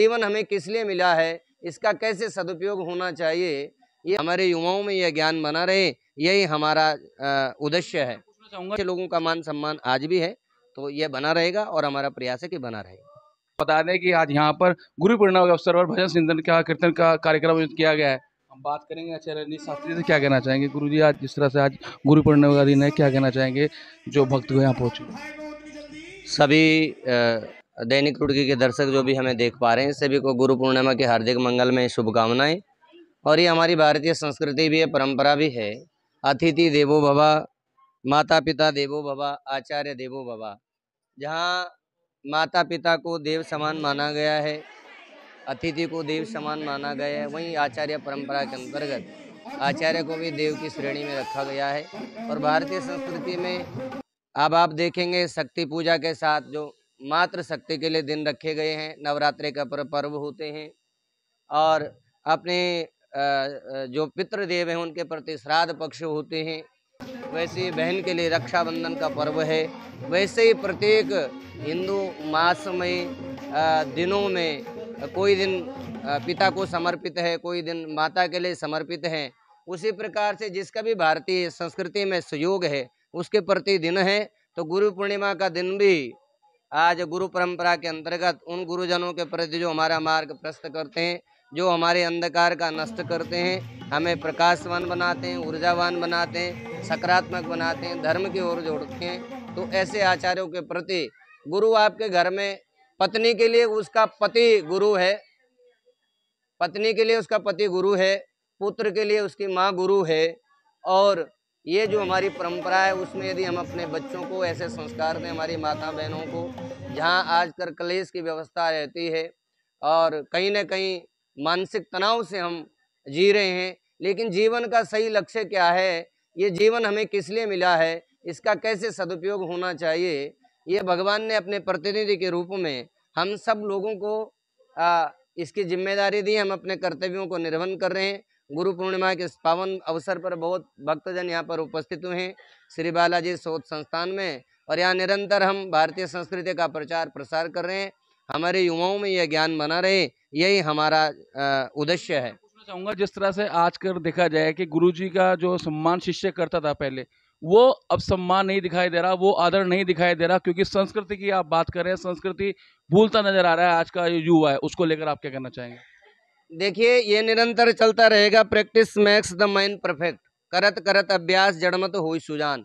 जीवन हमें किस लिए मिला है इसका कैसे सदुपयोग होना चाहिए ये हमारे युवाओं में यह ज्ञान बना रहे यही हमारा उद्देश्य है लोगों का मान सम्मान आज भी है तो यह बना रहेगा और हमारा प्रयास है कि बना रहे बता दें कि आज यहाँ पर गुरु पूर्णिमा के अवसर पर भजन सिंधन का कीर्तन का कार्यक्रम आयोजित किया गया है हम बात करेंगे आचार्य शास्त्री से क्या कहना चाहेंगे गुरु जी आज जिस तरह से आज गुरु पूर्णिमा का दिन है क्या कहना चाहेंगे जो भक्त को यहाँ पहुंचे सभी दैनिक रुड़की के दर्शक जो भी हमें देख पा रहे हैं सभी को गुरु पूर्णिमा की हार्दिक मंगल में शुभकामनाएं और ये हमारी भारतीय संस्कृति भी है परंपरा भी है अतिथि देवो भवा माता पिता देवो भवा आचार्य देवो भवा जहाँ माता पिता को देव समान माना गया है अतिथि को देव समान माना गया है वहीं आचार्य परंपरा के अंतर्गत आचार्य को भी देव की श्रेणी में रखा गया है और भारतीय संस्कृति में अब आप देखेंगे शक्ति पूजा के साथ जो मात्र शक्ति के लिए दिन रखे गए हैं नवरात्रि का पर्व होते हैं और अपने जो पितृदेव हैं उनके प्रति श्राद्ध पक्ष होते हैं वैसे ही बहन के लिए रक्षाबंधन का पर्व है वैसे ही प्रत्येक हिंदू मास में दिनों में कोई दिन पिता को समर्पित है कोई दिन माता के लिए समर्पित है उसी प्रकार से जिसका भी भारतीय संस्कृति में सहयोग है उसके प्रति दिन है तो गुरु पूर्णिमा का दिन भी आज गुरु परंपरा के अंतर्गत उन गुरुजनों के प्रति जो हमारा मार्ग प्रस्त करते हैं जो हमारे अंधकार का नष्ट करते हैं हमें प्रकाशवान बनाते हैं ऊर्जावान बनाते हैं सकारात्मक बनाते हैं धर्म की ओर जोड़ते हैं तो ऐसे आचार्यों के प्रति गुरु आपके घर में पत्नी के लिए उसका पति गुरु है पत्नी के लिए उसका पति गुरु है पुत्र के लिए उसकी माँ गुरु है और ये जो हमारी परंपरा है उसमें यदि हम अपने बच्चों को ऐसे संस्कार दें हमारी माता बहनों को जहाँ आजकल कलेश की व्यवस्था रहती है और कहीं ना कहीं मानसिक तनाव से हम जी रहे हैं लेकिन जीवन का सही लक्ष्य क्या है ये जीवन हमें किस लिए मिला है इसका कैसे सदुपयोग होना चाहिए ये भगवान ने अपने प्रतिनिधि के रूप में हम सब लोगों को आ, इसकी जिम्मेदारी दी हम अपने कर्तव्यों को निर्वहन कर रहे हैं गुरु पूर्णिमा के इस पावन अवसर पर बहुत भक्तजन यहाँ पर उपस्थित हुए हैं श्री बालाजी शोध संस्थान में और यहाँ निरंतर हम भारतीय संस्कृति का प्रचार प्रसार कर रहे हैं हमारे युवाओं में यह ज्ञान बना रहे यही हमारा उद्देश्य है चाहूंगा जिस तरह से आजकल देखा जाए कि गुरुजी का जो सम्मान शिष्य करता था पहले वो अब सम्मान नहीं दिखाई दे रहा वो आदर नहीं दिखाई दे रहा क्योंकि संस्कृति की आप बात कर रहे हैं संस्कृति भूलता नजर आ रहा है आज का युवा है उसको लेकर आप क्या कहना चाहेंगे देखिए ये निरंतर चलता रहेगा practice makes the mind perfect करत करत अभ्यास जड़मत हुई सुजान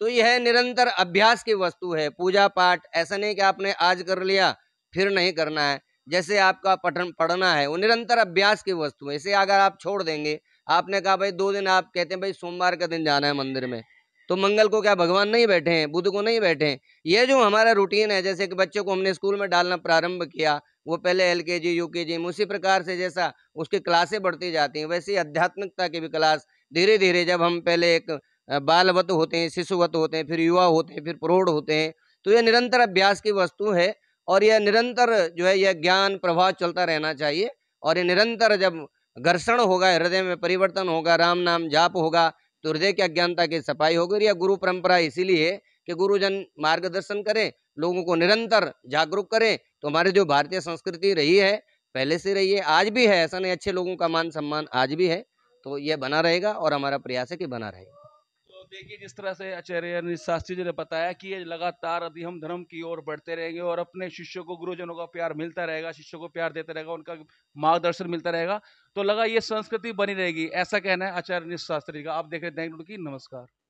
तो यह निरंतर अभ्यास की वस्तु है पूजा पाठ ऐसा नहीं कि आपने आज कर लिया फिर नहीं करना है जैसे आपका पठन पढ़ना है वो निरंतर अभ्यास की वस्तु है इसे अगर आप छोड़ देंगे आपने कहा भाई दो दिन आप कहते हैं भाई सोमवार का दिन जाना है मंदिर में तो मंगल को क्या भगवान नहीं बैठे हैं बुद्ध को नहीं बैठे हैं ये जो हमारा रूटीन है जैसे कि बच्चों को हमने स्कूल में डालना प्रारंभ किया वो पहले एल के जी यू के जी में उसी प्रकार से जैसा उसकी क्लासें बढ़ती जाती हैं वैसे ही आध्यात्मिकता की भी क्लास धीरे धीरे जब हम पहले एक बालवत होते हैं शिशुवत होते हैं फिर युवा होते हैं फिर प्रौढ़ होते हैं तो यह निरंतर अभ्यास की वस्तु है और यह निरंतर जो है यह ज्ञान प्रभाव चलता रहना चाहिए और यह निरंतर जब घर्षण होगा हृदय में परिवर्तन होगा राम नाम जाप होगा तो हृदय की अज्ञानता की सफाई होगी और यह गुरु परंपरा इसीलिए कि गुरुजन मार्गदर्शन करें लोगों को निरंतर जागरूक करें तो हमारे जो भारतीय संस्कृति रही है पहले से रही है आज भी है ऐसा नहीं अच्छे लोगों का मान सम्मान आज भी है तो ये बना रहेगा और हमारा प्रयास है कि बना रहेगा तो देखिए जिस तरह से आचार्य शास्त्री जी ने बताया कि ये लगातार अभी हम धर्म की ओर बढ़ते रहेंगे और अपने शिष्यों को गुरुजनों का प्यार मिलता रहेगा शिष्यों को प्यार देते रहेगा उनका मार्गदर्शन मिलता रहेगा तो लगा ये संस्कृति बनी रहेगी ऐसा कहना है आचार्य शास्त्री का आप देख रहे हैं नमस्कार